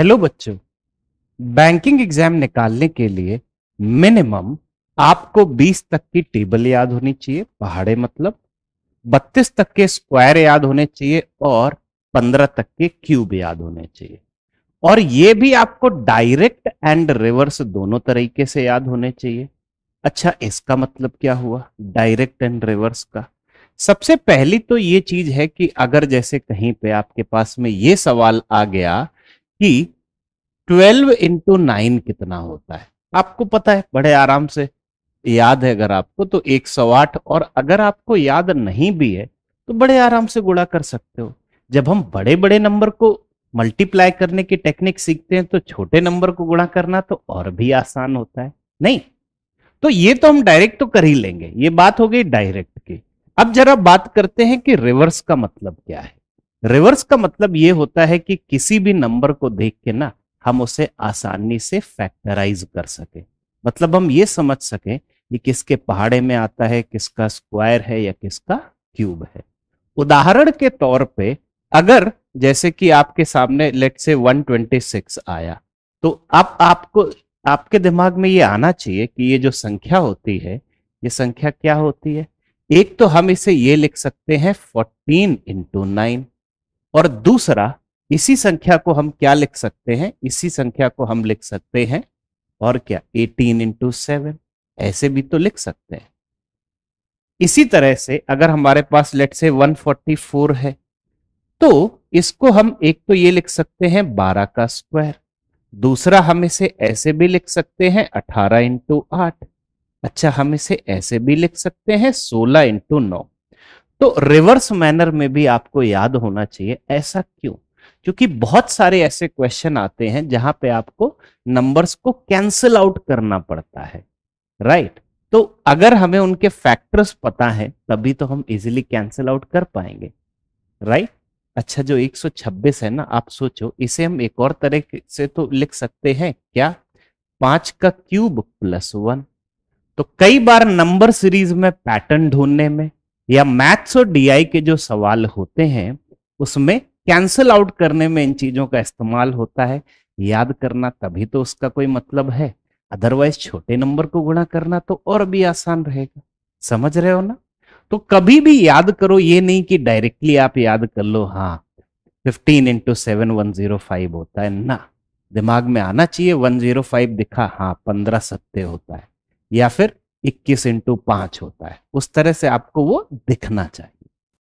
Hello बच्चों banking exam निकालने के लिए मिनिमम आपको 20 तक की टेबल याद होनी चाहिए पहाड़े मतलब 32 तक के स्क्वायर याद होने चाहिए और 15 तक के क्यूब याद होने चाहिए और ये भी आपको डायरेक्ट एंड रिवर्स दोनों तरीके से याद होने चाहिए अच्छा इसका मतलब क्या हुआ डायरेक्ट एंड रिवर्स का सबसे पहली तो ये चीज है कि अगर जैसे कहीं पे आपके पास में ये सवाल आ गया कि 12 इंटू नाइन कितना होता है आपको पता है बड़े आराम से याद है अगर आपको तो 108 और अगर आपको याद नहीं भी है तो बड़े आराम से गुणा कर सकते हो जब हम बड़े बड़े नंबर को मल्टीप्लाई करने की टेक्निक सीखते हैं तो छोटे नंबर को गुणा करना तो और भी आसान होता है नहीं तो ये तो हम डायरेक्ट तो कर ही लेंगे ये बात हो गई डायरेक्ट की अब जरा बात करते हैं कि रिवर्स का मतलब क्या है रिवर्स का मतलब ये होता है कि किसी भी नंबर को देख के ना हम उसे आसानी से फैक्टराइज कर सके मतलब हम ये समझ सके कि किसके पहाड़े में आता है किसका स्क्वायर है या किसका क्यूब है उदाहरण के तौर पे अगर जैसे कि आपके सामने लेट से 126 आया तो अब आपको आपके दिमाग में ये आना चाहिए कि ये जो संख्या होती है ये संख्या क्या होती है एक तो हम इसे ये लिख सकते हैं 14 इंटू नाइन और दूसरा इसी संख्या को हम क्या लिख सकते हैं इसी संख्या को हम लिख सकते हैं और क्या 18 इंटू सेवन ऐसे भी तो लिख सकते हैं इसी तरह से अगर हमारे पास लेट से 144 है तो इसको हम एक तो ये लिख सकते हैं 12 का स्क्वायर दूसरा हम इसे ऐसे भी लिख सकते हैं 18 इंटू आठ अच्छा हम इसे ऐसे भी लिख सकते हैं 16 इंटू नौ तो रिवर्स मैनर में भी आपको याद होना चाहिए ऐसा क्यों क्योंकि बहुत सारे ऐसे क्वेश्चन आते हैं जहां पे आपको नंबर्स को कैंसिल आउट करना पड़ता है राइट right? तो अगर हमें उनके फैक्टर्स पता है तभी तो हम इजिली कैंसिल आउट कर पाएंगे राइट right? अच्छा जो 126 है ना आप सोचो इसे हम एक और तरह से तो लिख सकते हैं क्या पांच का क्यूब प्लस वन तो कई बार नंबर सीरीज में पैटर्न ढूंढने में या मैथ्स और डीआई के जो सवाल होते हैं उसमें कैंसिल आउट करने में इन चीजों का इस्तेमाल होता है याद करना तभी तो उसका कोई मतलब है अदरवाइज छोटे नंबर को गुणा करना तो और भी आसान रहेगा समझ रहे हो ना तो कभी भी याद करो ये नहीं कि डायरेक्टली आप याद कर लो हाँ fifteen into seven one zero five होता है ना दिमाग में आना चाहिए वन जीरो फाइव दिखा हाँ पंद्रह सत्य होता है या फिर इक्कीस इंटू पांच होता है उस तरह से आपको वो दिखना चाहिए